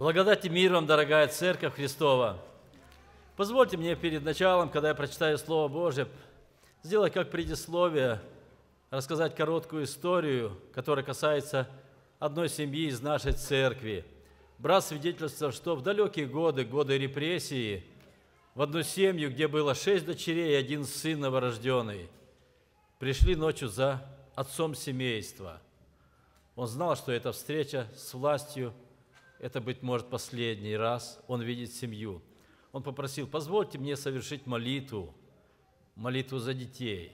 Благодать и мир вам, дорогая Церковь Христова. Позвольте мне перед началом, когда я прочитаю Слово Божье, сделать как предисловие, рассказать короткую историю, которая касается одной семьи из нашей церкви. Брат свидетельствовал, что в далекие годы, годы репрессии, в одну семью, где было шесть дочерей и один сын новорожденный, пришли ночью за отцом семейства. Он знал, что эта встреча с властью – это, быть может, последний раз, он видит семью. Он попросил, позвольте мне совершить молитву, молитву за детей.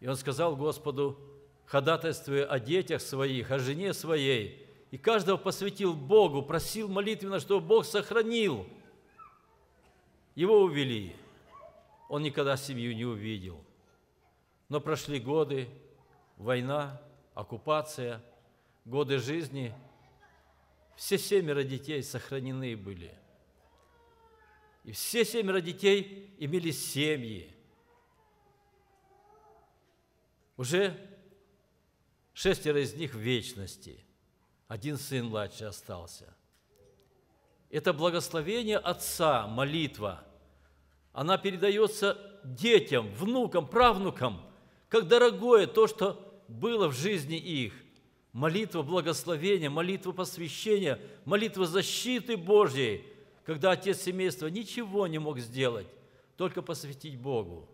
И он сказал Господу, ходатайствуя о детях своих, о жене своей, и каждого посвятил Богу, просил молитвенно, чтобы Бог сохранил. Его увели. Он никогда семью не увидел. Но прошли годы, война, оккупация, годы жизни – все семеро детей сохранены были. И все семеро детей имели семьи. Уже шестеро из них в вечности. Один сын младший остался. Это благословение Отца, молитва. Она передается детям, внукам, правнукам, как дорогое то, что было в жизни их молитва благословения, молитва посвящения, молитва защиты Божьей, когда отец семейства ничего не мог сделать, только посвятить Богу.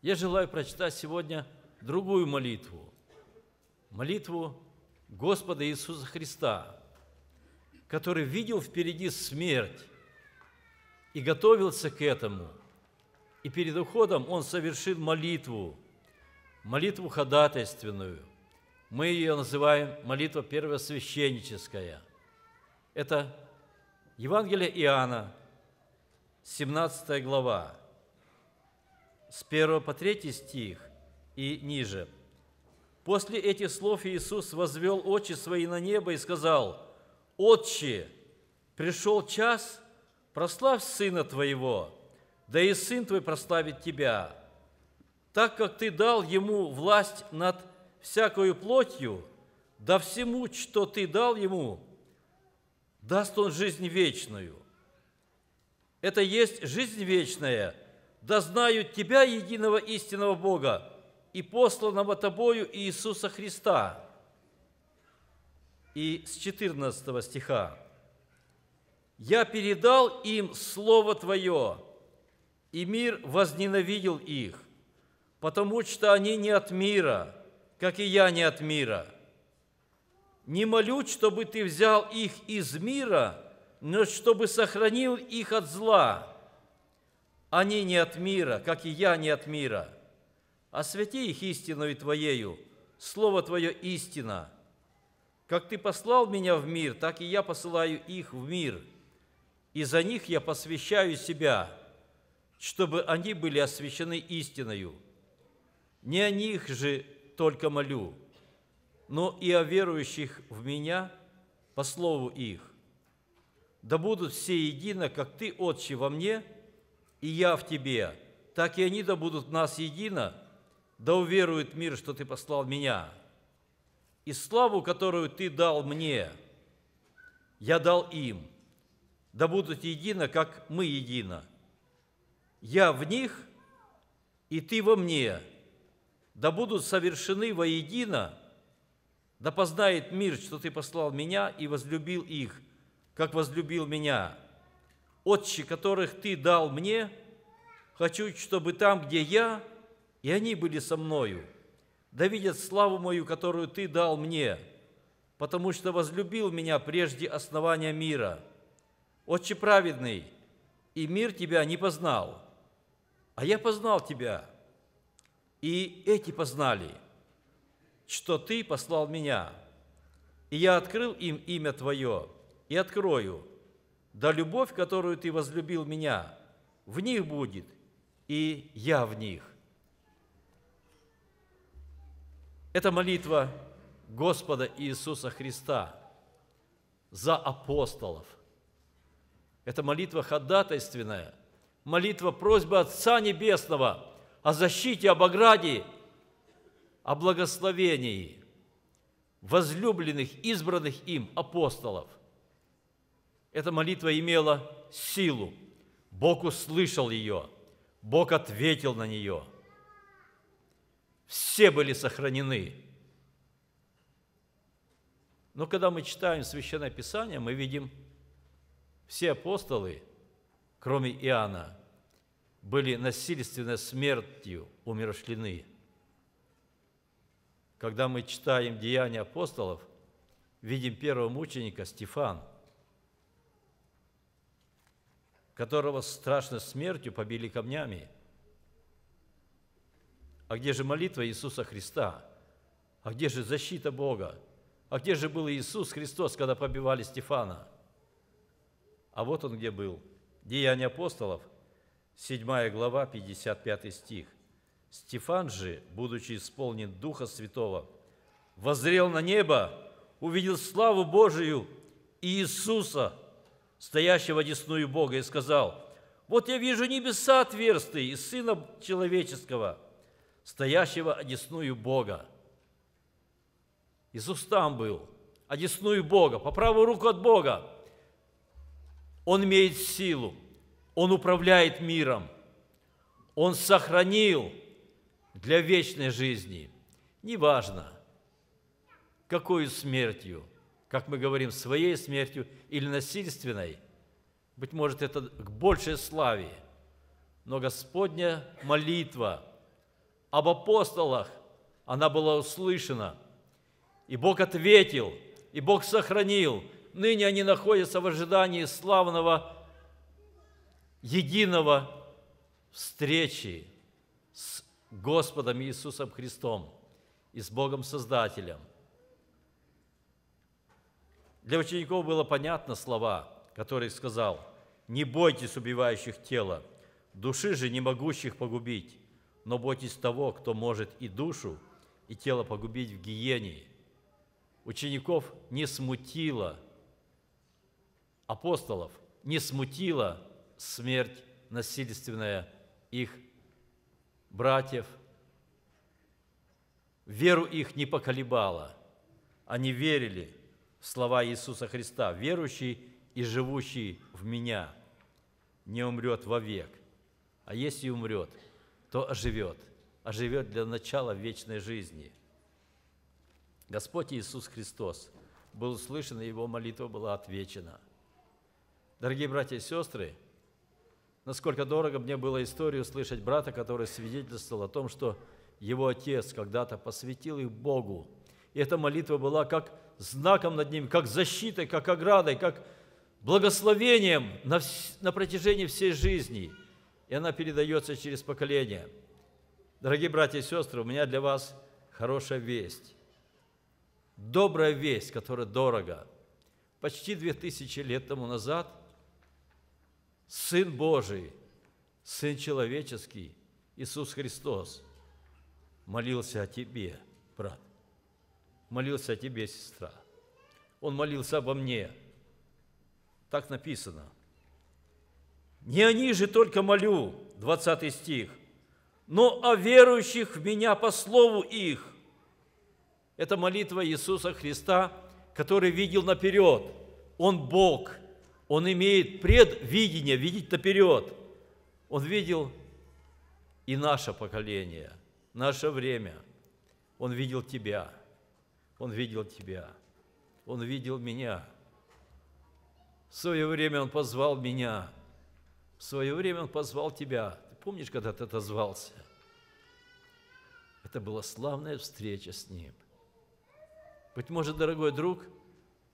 Я желаю прочитать сегодня другую молитву, молитву Господа Иисуса Христа, который видел впереди смерть и готовился к этому. И перед уходом он совершил молитву, молитву ходатайственную – мы ее называем молитва первосвященническая. Это Евангелие Иоанна, 17 глава, с 1 по 3 стих и ниже. После этих слов Иисус возвел очи свои на небо и сказал, «Отче, пришел час, прославь Сына Твоего, да и Сын Твой прославит Тебя, так как Ты дал Ему власть над всякою плотью, да всему, что ты дал ему, даст он жизнь вечную. Это есть жизнь вечная, да знают тебя, единого истинного Бога, и посланного тобою Иисуса Христа. И с 14 стиха. «Я передал им Слово Твое, и мир возненавидел их, потому что они не от мира, как и я не от мира. Не молю, чтобы ты взял их из мира, но чтобы сохранил их от зла. Они не от мира, как и я не от мира. освяти их истиною Твоею, Слово Твое истина. Как Ты послал меня в мир, так и я посылаю их в мир. И за них я посвящаю себя, чтобы они были освящены истиною. Не о них же только молю, но и о верующих в Меня по слову их. Да будут все едино, как Ты, Отче, во мне, и я в Тебе, так и они да будут в нас едино, да уверует мир, что Ты послал меня. И славу, которую Ты дал мне, я дал им, да будут едино, как мы едино. Я в них, и Ты во мне – да будут совершены воедино, да познает мир, что Ты послал меня и возлюбил их, как возлюбил меня. Отчи, которых Ты дал мне, хочу, чтобы там, где я, и они были со мною, да видят славу мою, которую Ты дал мне, потому что возлюбил меня прежде основания мира. Отче праведный, и мир Тебя не познал, а я познал Тебя – и эти познали, что Ты послал меня, и я открыл им имя Твое, и открою, да любовь, которую Ты возлюбил меня, в них будет, и я в них. Это молитва Господа Иисуса Христа за апостолов. Это молитва ходатайственная, молитва просьба Отца Небесного – о защите, об ограде, о благословении возлюбленных, избранных им апостолов. Эта молитва имела силу. Бог услышал ее. Бог ответил на нее. Все были сохранены. Но когда мы читаем Священное Писание, мы видим, все апостолы, кроме Иоанна, были насильственной смертью умершлены. Когда мы читаем деяния апостолов, видим первого мученика Стефан, которого страшной смертью побили камнями. А где же молитва Иисуса Христа? А где же защита Бога? А где же был Иисус Христос, когда побивали Стефана? А вот он где был. Деяния апостолов – 7 глава, 55 стих. Стефан же, будучи исполнен Духа Святого, воззрел на небо, увидел славу Божию и Иисуса, стоящего десную Бога, и сказал, «Вот я вижу небеса отверстые и Сына Человеческого, стоящего одесную Бога». Иисус там был, одесную Бога, по правую руку от Бога. Он имеет силу – он управляет миром. Он сохранил для вечной жизни. Неважно, какую смертью, как мы говорим, своей смертью или насильственной, быть может, это к большей славе, но Господня молитва об апостолах, она была услышана, и Бог ответил, и Бог сохранил. Ныне они находятся в ожидании славного единого встречи с Господом Иисусом Христом и с Богом Создателем. Для учеников было понятно слова, которые сказал, «Не бойтесь убивающих тела, души же не могущих погубить, но бойтесь того, кто может и душу, и тело погубить в гиении». Учеников не смутило, апостолов не смутило – смерть насильственная их братьев. Веру их не поколебала. Они верили в слова Иисуса Христа. «Верующий и живущий в Меня не умрет вовек, а если умрет, то оживет, оживет а для начала вечной жизни». Господь Иисус Христос был услышан, и Его молитва была отвечена. Дорогие братья и сестры, – Насколько дорого мне было историю слышать брата, который свидетельствовал о том, что его отец когда-то посвятил их Богу. И эта молитва была как знаком над ним, как защитой, как оградой, как благословением на, на протяжении всей жизни. И она передается через поколение. Дорогие братья и сестры, у меня для вас хорошая весть. Добрая весть, которая дорого. Почти две тысячи лет тому назад – Сын Божий, Сын человеческий, Иисус Христос, молился о тебе, брат, молился о тебе, сестра. Он молился обо мне. Так написано. Не они же только молю, 20 стих, но о верующих в меня по слову их. Это молитва Иисуса Христа, который видел наперед. Он Бог – он имеет предвидение, видеть наперед. Он видел и наше поколение, наше время. Он видел тебя. Он видел тебя. Он видел меня. В свое время Он позвал меня. В свое время Он позвал тебя. Ты помнишь, когда ты отозвался? Это была славная встреча с Ним. Быть может, дорогой друг,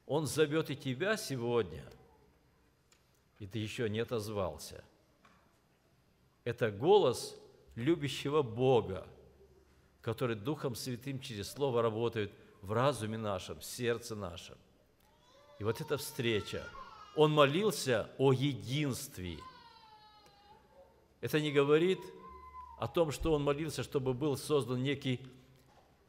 Он зовет и тебя сегодня – и ты еще не отозвался. Это голос любящего Бога, который Духом Святым через Слово работает в разуме нашем, в сердце нашем. И вот эта встреча. Он молился о единстве. Это не говорит о том, что он молился, чтобы был создан некий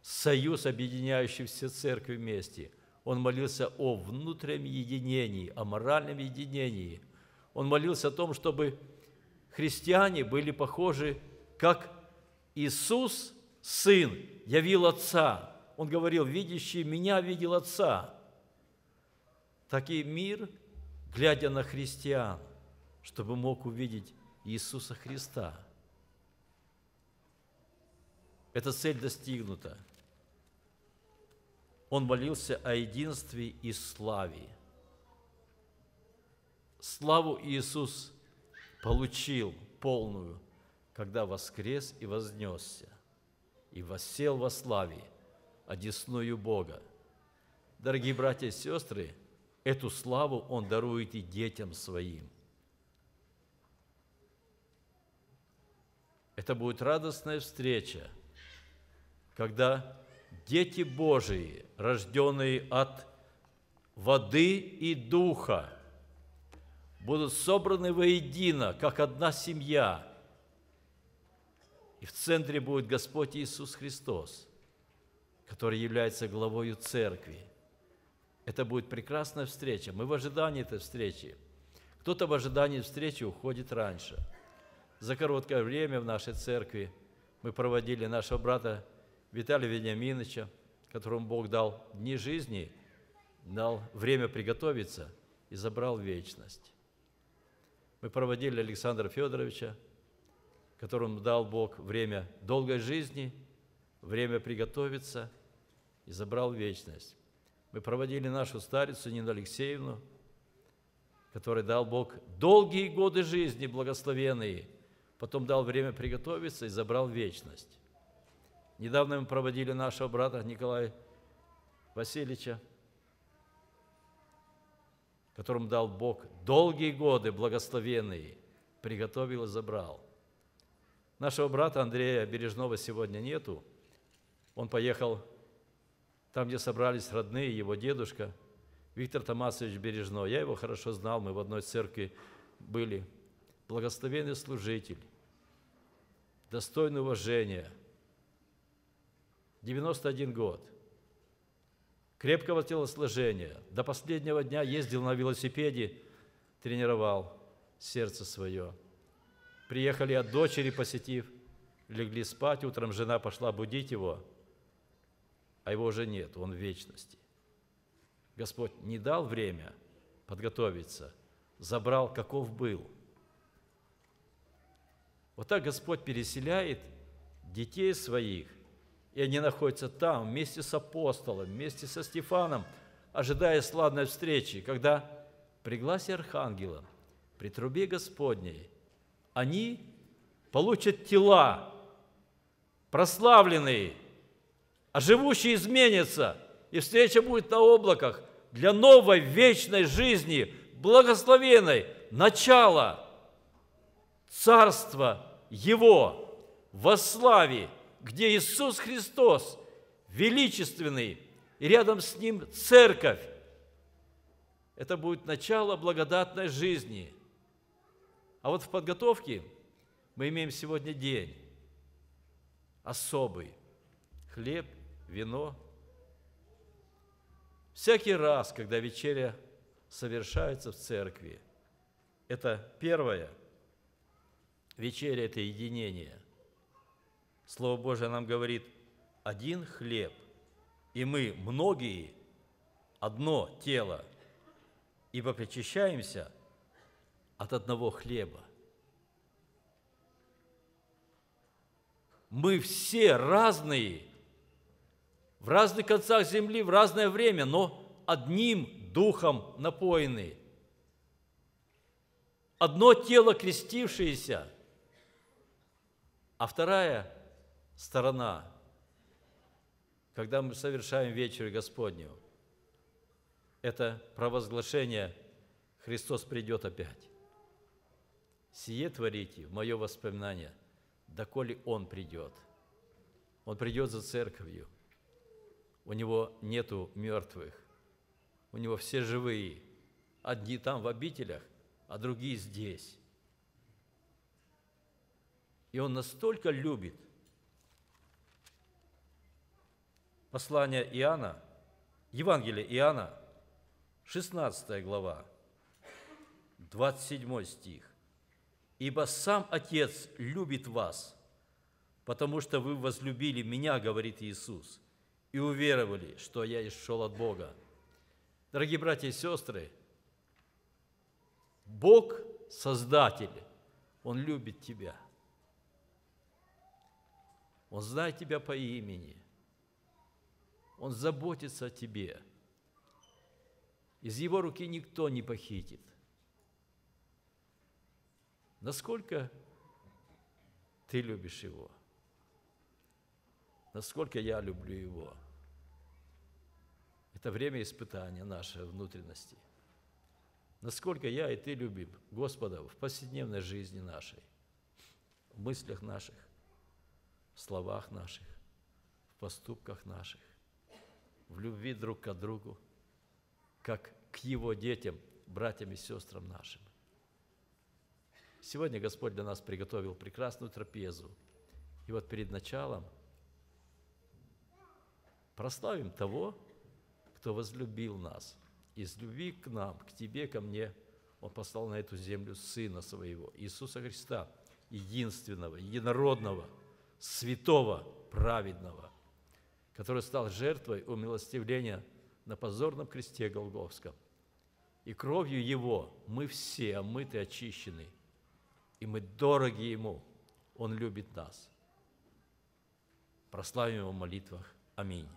союз, объединяющий все церкви вместе. Он молился о внутреннем единении, о моральном единении – он молился о том, чтобы христиане были похожи, как Иисус, Сын, явил Отца. Он говорил, видящий меня видел Отца. Так и мир, глядя на христиан, чтобы мог увидеть Иисуса Христа. Эта цель достигнута. Он молился о единстве и славе – Славу Иисус получил полную, когда воскрес и вознесся, и воссел во славе, одесную Бога. Дорогие братья и сестры, эту славу Он дарует и детям Своим. Это будет радостная встреча, когда дети Божии, рожденные от воды и духа, будут собраны воедино, как одна семья. И в центре будет Господь Иисус Христос, который является главою церкви. Это будет прекрасная встреча. Мы в ожидании этой встречи. Кто-то в ожидании встречи уходит раньше. За короткое время в нашей церкви мы проводили нашего брата Виталия Вениаминовича, которому Бог дал дни жизни, дал время приготовиться и забрал вечность. Мы проводили Александра Федоровича, которому дал Бог время долгой жизни, время приготовиться и забрал вечность. Мы проводили нашу старицу Нину Алексеевну, которой дал Бог долгие годы жизни благословенные, потом дал время приготовиться и забрал вечность. Недавно мы проводили нашего брата Николая Васильевича, которым дал Бог долгие годы благословенные, приготовил и забрал. Нашего брата Андрея Бережного сегодня нету. Он поехал там, где собрались родные, его дедушка, Виктор Томасович Бережной. Я его хорошо знал, мы в одной церкви были. Благословенный служитель, достойный уважения. 91 год – крепкого телосложения, до последнего дня ездил на велосипеде, тренировал сердце свое. Приехали от дочери, посетив, легли спать, утром жена пошла будить его, а его уже нет, он в вечности. Господь не дал время подготовиться, забрал, каков был. Вот так Господь переселяет детей своих – и они находятся там вместе с апостолом, вместе со Стефаном, ожидая сладной встречи, когда при гласе архангела, при трубе Господней, они получат тела, прославленные, а живущие изменятся, и встреча будет на облаках для новой вечной жизни, благословенной, начала Царства Его во славе – где Иисус Христос величественный, и рядом с Ним церковь. Это будет начало благодатной жизни. А вот в подготовке мы имеем сегодня день особый. Хлеб, вино. Всякий раз, когда вечеря совершается в церкви, это первое. Вечеря – это единение – Слово Божие нам говорит, один хлеб, и мы, многие, одно тело, ибо причащаемся от одного хлеба. Мы все разные, в разных концах земли, в разное время, но одним духом напоены. Одно тело крестившееся, а вторая – сторона, когда мы совершаем вечер Господню, это провозглашение «Христос придет опять». «Сие творите в мое воспоминание, доколе Он придет». Он придет за церковью. У Него нету мертвых. У Него все живые. Одни там в обителях, а другие здесь. И Он настолько любит – Послание Иоанна, Евангелие Иоанна, 16 глава, 27 стих. «Ибо сам Отец любит вас, потому что вы возлюбили Меня, говорит Иисус, и уверовали, что Я шел от Бога». Дорогие братья и сестры, Бог – Создатель, Он любит тебя. Он знает тебя по имени – он заботится о тебе. Из Его руки никто не похитит. Насколько ты любишь Его? Насколько я люблю Его? Это время испытания нашей внутренности. Насколько я и ты любим Господа в повседневной жизни нашей, в мыслях наших, в словах наших, в поступках наших в любви друг к другу, как к Его детям, братьям и сестрам нашим. Сегодня Господь для нас приготовил прекрасную трапезу. И вот перед началом прославим того, кто возлюбил нас. Из любви к нам, к тебе, ко мне, Он послал на эту землю Сына Своего, Иисуса Христа, единственного, единородного, святого, праведного, который стал жертвой умилостивления на позорном кресте Голговском. И кровью Его мы все омыты, очищены, и мы дороги Ему. Он любит нас. Прославим Его в молитвах. Аминь.